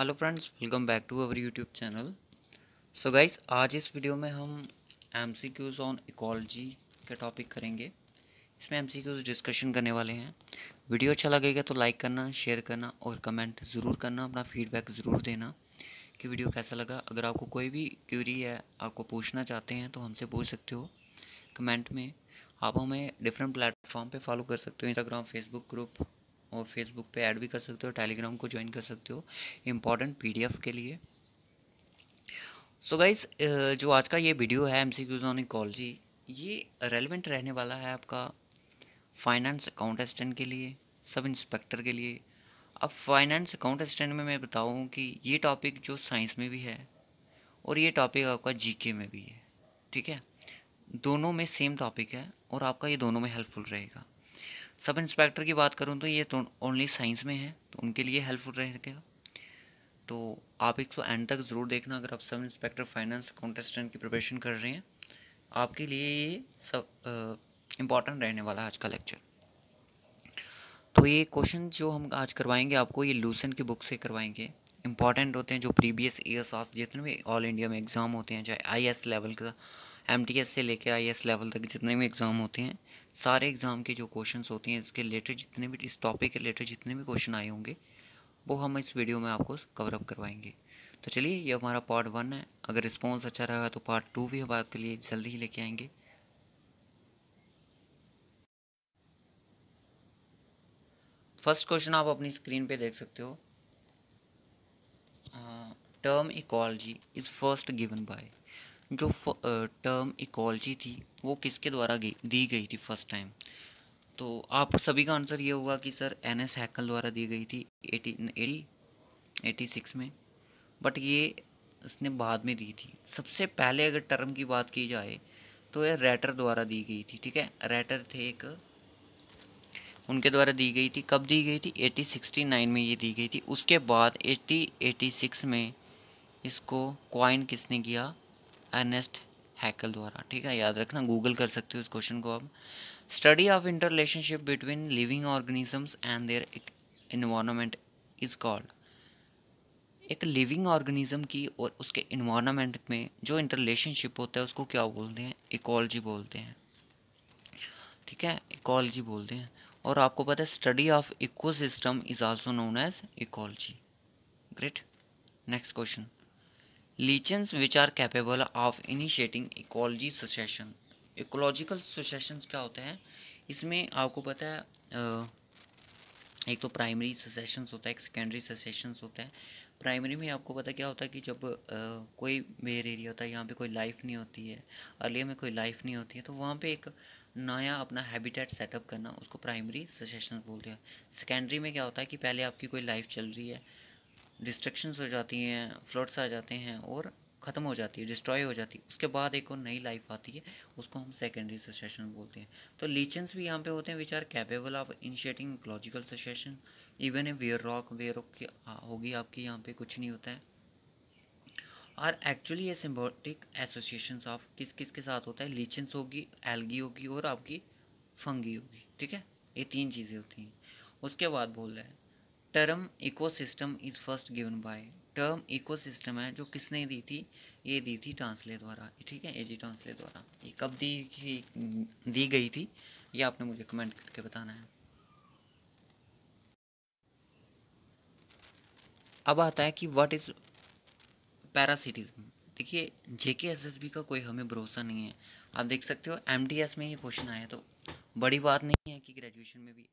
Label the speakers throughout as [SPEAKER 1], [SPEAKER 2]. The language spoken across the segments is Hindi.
[SPEAKER 1] hello friends welcome back to our YouTube channel so guys आज इस वीडियो में हम M C Qs on ecology का टॉपिक करेंगे इसमें एम सी क्यूज़ डिस्कशन करने वाले हैं वीडियो अच्छा लगेगा तो लाइक करना शेयर करना और कमेंट ज़रूर करना अपना फीडबैक ज़रूर देना कि वीडियो कैसा लगा अगर आपको कोई भी क्यूरी है आपको पूछना चाहते हैं तो हमसे पूछ सकते हो कमेंट में आप हमें डिफरेंट प्लेटफॉर्म पर फॉलो कर सकते हो इंस्टाग्राम फेसबुक ग्रुप और फेसबुक पे ऐड भी कर सकते हो टेलीग्राम को ज्वाइन कर सकते हो इम्पॉर्टेंट पीडीएफ के लिए सो so गाइस जो आज का ये वीडियो है M C Qs on ecology ये रेलिवेंट रहने वाला है आपका फाइनेंस अकाउंट असिस्टेंट के लिए सब इंस्पेक्टर के लिए अब फाइनेंस अकाउंट असिस्टेंट में मैं बताऊँ कि ये टॉपिक जो साइंस में भी है और ये टॉपिक आपका जी में भी है ठीक है दोनों में सेम टॉपिक है और आपका ये दोनों में हेल्पफुल रहेगा सब इंस्पेक्टर की बात करूँ तो ये तो ओनली साइंस में है तो उनके लिए हेल्पफुल रहेगा तो आप एक सौ तो एंड तक ज़रूर देखना अगर आप सब इंस्पेक्टर फाइनेंस कॉन्टेस्टेंट की प्रिपरेशन कर रहे हैं आपके लिए ये सब इम्पॉर्टेंट रहने वाला है आज का लेक्चर तो ये क्वेश्चन जो हम आज करवाएंगे आपको ये लूसन की बुक से करवाएंगे इंपॉर्टेंट होते हैं जो प्रीवियस ईयर्स आज जितने भी ऑल इंडिया में एग्ज़ाम होते हैं चाहे आई लेवल का एम से लेकर आई लेवल तक जितने भी एग्ज़ाम होते हैं सारे एग्ज़ाम के जो क्वेश्चन होते हैं इसके रिलेटेड जितने भी इस टॉपिक के रिलेटेड जितने भी क्वेश्चन आए होंगे वो हम इस वीडियो में आपको कवरअप करवाएंगे तो चलिए ये हमारा पार्ट वन है अगर रिस्पॉन्स अच्छा रहा तो पार्ट टू भी हम आपके लिए जल्दी ही लेके आएंगे फर्स्ट क्वेश्चन आप अपनी स्क्रीन पे देख सकते हो term ecology is first given by जो टर्म इकोलॉजी थी वो किसके तो द्वारा दी गई थी फर्स्ट टाइम तो आप सभी का आंसर ये होगा कि सर एन एस हैकल द्वारा दी गई थी एटीन एटी एटी सिक्स में बट ये इसने बाद में दी थी सबसे पहले अगर टर्म की बात की जाए तो ये रेटर द्वारा दी गई थी ठीक है रेटर थे एक उनके द्वारा दी गई थी कब दी गई थी एटी सिक्सटी नाइन में ये दी गई थी उसके बाद एटी एटी सिक्स में इसको क्वाइन किसने किया एनेस्ट हैकल द्वारा ठीक है याद रखना गूगल कर सकते हो इस क्वेश्चन को आप study of inter relationship between living organisms and their environment is called एक लिविंग ऑर्गेनिज्म की और उसके इन्वायरमेंट में जो इंटर रिलेशनशिप होता है उसको क्या बोलते हैं इकोलॉजी बोलते हैं ठीक है इकोलॉजी बोलते हैं और आपको पता है study of ecosystem is also known as ecology great next question lichens which are capable of initiating ecology succession ecological successions क्या होते हैं इसमें आपको पता है एक तो प्राइमरी ससेशंस होता है एक सेकेंडरी ससेशंस होता है प्राइमरी में आपको पता क्या होता है कि जब आ, कोई बेर एरिया होता है यहाँ पे कोई लाइफ नहीं होती है अर्लिया में कोई लाइफ नहीं होती है तो वहाँ पे एक नया अपना हैबिटेट सेटअप करना उसको प्राइमरी सजेशन बोलते हैं सेकेंडरी में क्या होता है कि पहले आपकी कोई लाइफ चल रही है डिस्ट्रक्शंस हो जाती हैं फ्लड्स आ जाते हैं और ख़त्म हो जाती है डिस्ट्रॉय हो जाती है उसके बाद एक और नई लाइफ आती है उसको हम सेकेंडरी ससेशन बोलते हैं तो लीचेंस भी यहाँ पे होते हैं which are capable of initiating ecological succession even a bare rock bare rock की होगी आपकी यहाँ पे कुछ नहीं होता है आर एक्चुअली ये सिम्बोटिक एसोसिएशन ऑफ किस किस के साथ होता है लीचेंस होगी एल्गी होगी और आपकी फंगी होगी ठीक है ये तीन चीज़ें होती हैं उसके बाद बोल रहे हैं term ecosystem is first given by term ecosystem है जो किसने दी थी ये दी थी ट्रांसले द्वारा ठीक है ए जी ट्रांसले द्वारा ये कब दी दी गई थी ये आपने मुझे कमेंट करके बताना है अब आता है कि व्हाट इज़ पैरासिटिज्म देखिए जेके एस एस बी का कोई हमें भरोसा नहीं है आप देख सकते हो एम डी एस में ये क्वेश्चन आया तो बड़ी बात नहीं हैं कि ग्रेजुएशन में भी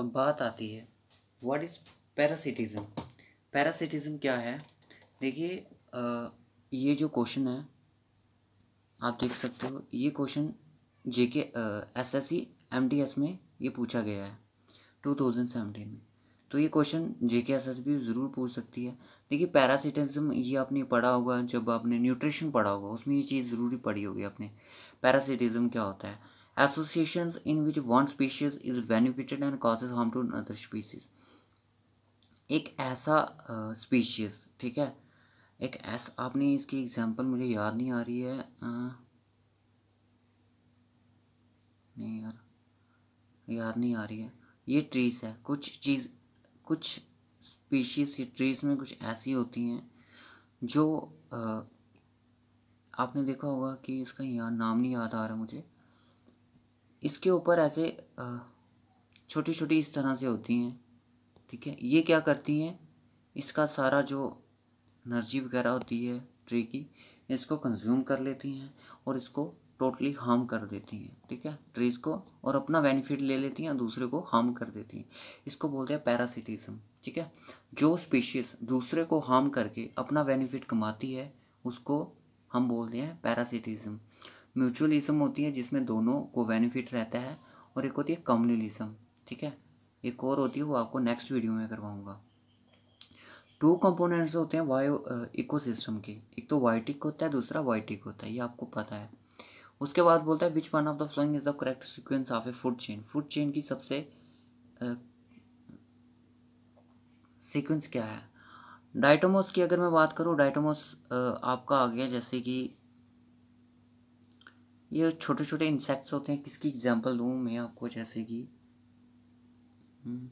[SPEAKER 1] अब बात आती है व्हाट इज़ पैरासिटिज्म पैरासिटिज्म क्या है देखिए ये जो क्वेश्चन है आप देख सकते हो ये question JK SSC S S C M S में ये पूछा गया है 2017 में तो ये question JK S S B ज़रूर पूछ सकती है देखिए पैरासिटिज्म ये आपने पढ़ा होगा जब आपने न्यूट्रिशन पढ़ा होगा उसमें ये चीज़ ज़रूरी पढ़ी होगी आपने पैरासिटिज्म क्या होता है association in which one species is benefited and causes harm to other species एक ऐसा स्पीशीज uh, ठीक है एक ऐसा आपने इसकी एग्जांपल मुझे याद नहीं आ रही है uh, नहीं यार याद नहीं आ रही है ये ट्रीज है कुछ चीज़ कुछ स्पीशीज ट्रीज में कुछ ऐसी होती हैं जो आ, आपने देखा होगा कि उसका यहाँ नाम नहीं याद आ रहा मुझे इसके ऊपर ऐसे छोटी छोटी इस तरह से होती हैं ठीक है ये क्या करती हैं इसका सारा जो एनर्जी वगैरह होती है ट्री की इसको कंज्यूम कर लेती हैं और इसको टोटली हार्म कर देती हैं ठीक है ट्रीज तो को और अपना बेनिफिट ले लेती हैं दूसरे को हार्म कर देती हैं इसको बोलते हैं पैरासिटिज्म ठीक है जो स्पीशीज दूसरे को हार्म करके अपना बेनिफिट कमाती है उसको हम बोलते हैं पैरासिटिज्म म्यूचुअलिज्म होती है जिसमें दोनों को बेनिफिट रहता है और एक होती है कम्युनलिज्म ठीक है एक और होती है वो आपको नेक्स्ट वीडियो में करवाऊँगा टू कंपोनेंट्स होते हैं वायो इकोसिस्टम uh, के एक तो वाइटिक होता है दूसरा वाइटिक होता है ये आपको पता है उसके बाद बोलता है which one of the following is the correct sequence of a food chain food chain की सबसे सीक्वेंस क्या है डाइटोमोस की अगर मैं बात करूँ डाइटोमोस आपका आ गया जैसे कि ये छोटे छोटे इंसेक्ट्स होते हैं किसकी एग्जांपल दूँ मैं आपको जैसे कि हम्म,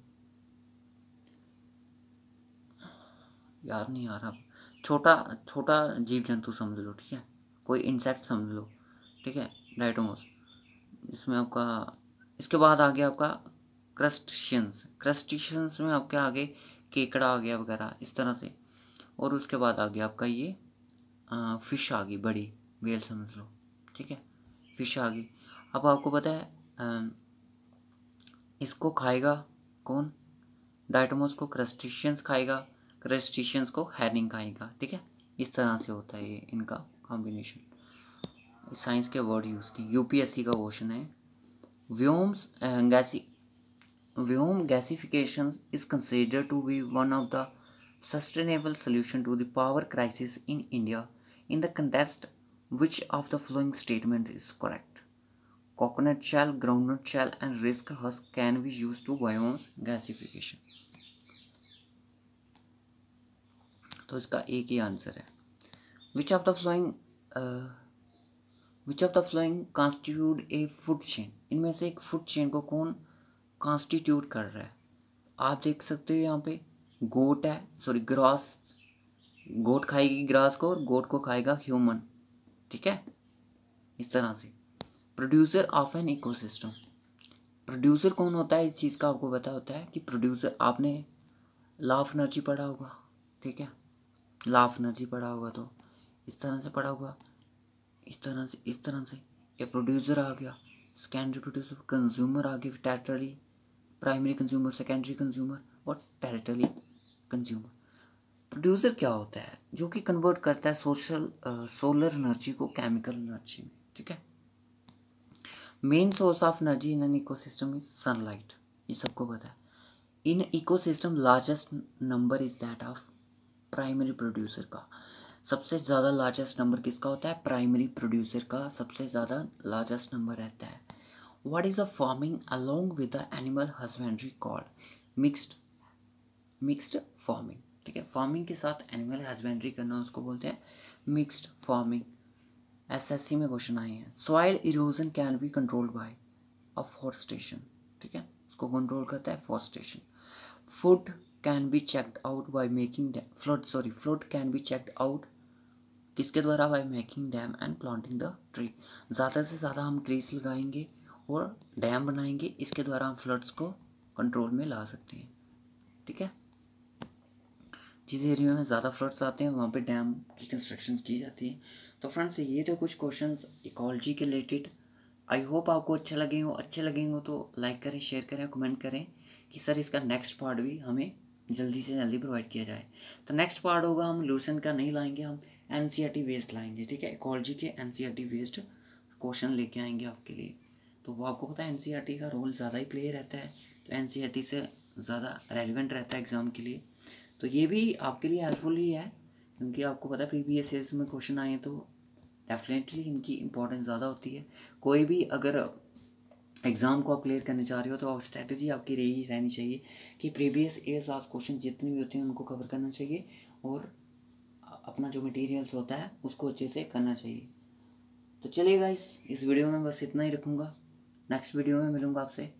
[SPEAKER 1] यार नहीं यार आप छोटा छोटा जीव जंतु समझ लो ठीक है कोई इंसेक्ट समझ लो ठीक है डाइटोमोस इसमें आपका इसके बाद आ गया आपका क्रस्टिशंस क्रस्टिशंस में आपके आगे केकड़ा आ गया वगैरह इस तरह से और उसके बाद आ गया आपका ये आ, फिश आ गई बड़ी वेल समझ लो ठीक है फिश आ गई अब आपको पता है आ, इसको खाएगा कौन डाइटमोस को क्रस्टिशियंस खाएगा क्रस्टिशियंस को हैरिंग खाएगा ठीक है इस तरह से होता है ये इनका कॉम्बिनेशन साइंस के वर्ड यूज़ किए यूपीएससी का क्वेश्चन है व्योम्स गैसी व्योम gasification is consider to be one of the sustainable solution to the crisis in India in the contest which of the following statement is correct coconut shell groundnut shell and rice husk can be use to biomass gasification तो इसका एक ही आंसर है which of the following which of the following constitute A food chain इनमें से एक फूड चेन को कौन कॉन्स्टिट्यूट कर रहा है आप देख सकते हो यहाँ पे गोट है सॉरी ग्रास गोट खाएगी ग्रास को और गोट को खाएगा ह्यूमन ठीक है इस तरह से producer of an ecosystem producer कौन होता है इस चीज़ का आपको पता होता है कि प्रोड्यूसर आपने लाफ एनर्जी पढ़ा होगा ठीक है लाफ एनर्जी पढ़ा होगा तो इस तरह से पढ़ा होगा इस तरह से इस तरह से ये प्रोड्यूसर आ गया सेकेंडरी प्रोड्यूसर कंज्यूमर आ गया tertiary primary consumer secondary consumer और टेरिटरी कंज्यूमर प्रोड्यूसर क्या होता है जो कि कन्वर्ट करता है सोशल सोलर एनर्जी को केमिकल एनर्जी में ठीक है main source of energy in an system is sunlight ये सबको पता है in ecosystem largest number is that of primary producer का सबसे ज़्यादा लार्जेस्ट नंबर किसका होता है प्राइमरी प्रोड्यूसर का सबसे ज़्यादा लार्जेस्ट नंबर रहता है what is a farming along with the animal husbandry called mixed mixed farming ठीक है फार्मिंग के साथ एनिमल हस्बेंड्री करना उसको बोलते हैं मिक्स्ड फार्मिंग सी में क्वेश्चन आए हैं soil erosion can be controlled by forestation ठीक है उसको कंट्रोल करता है forestation food can be checked out by making dam flood sorry flood can be checked out किसके द्वारा by making dam and planting the tree ज़्यादा से ज़्यादा हम ट्रीज लगाएंगे और डैम बनाएंगे इसके द्वारा हम फ्लड्स को कंट्रोल में ला सकते हैं ठीक है जिस एरिया में ज़्यादा फ्लड्स आते हैं वहाँ पे डैम की कंस्ट्रक्शन की जाती है तो फ्रेंड्स ये थे कुछ क्वेश्चन इकोलॉजी के रिलेटेड आई होप आपको अच्छा लगे हो अच्छे लगेंगे तो लाइक करें शेयर करें कमेंट करें कि सर इसका नेक्स्ट पार्ट भी हमें जल्दी से जल्दी प्रोवाइड किया जाए तो नेक्स्ट पार्ट होगा हम लूसन का नहीं लाएंगे हम N C R T based लाएंगे ठीक है इकोलॉजी के N C R T based question लेके आएंगे आपके लिए तो वो आपको पता है एन सी आर टी का रोल ज़्यादा ही प्ले रहता है तो एन सी आर टी से ज़्यादा रेलिवेंट रहता है एग्ज़ाम के लिए तो ये भी आपके लिए हेल्पफुल ही है क्योंकि आपको पता है प्रीवियस एस में क्वेश्चन आए तो डेफिनेटली इनकी इंपॉर्टेंस ज़्यादा होती है कोई भी अगर एग्ज़ाम को आप क्लियर करने चाह रहे हो तो आप स्ट्रैटेजी आपकी रही रहनी चाहिए कि प्रीवियस ईयर आज क्वेश्चन जितने भी होते हैं उनको कवर करना चाहिए और अपना जो मटेरियल्स होता है उसको अच्छे से करना चाहिए तो चलिए गाइस इस वीडियो में बस इतना ही रखूँगा नेक्स्ट वीडियो में मिलूँगा आपसे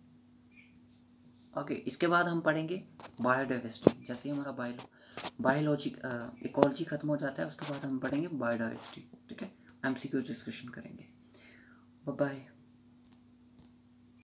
[SPEAKER 1] ओके इसके बाद हम पढ़ेंगे बायोडाइवर्सिटी जैसे ही हमारा बायो बायोलॉजी इकोलॉजी ख़त्म हो जाता है उसके बाद हम पढ़ेंगे बायोडाइवर्सिटी ठीक है एम सी क्यू डिस्कशन करेंगे बाय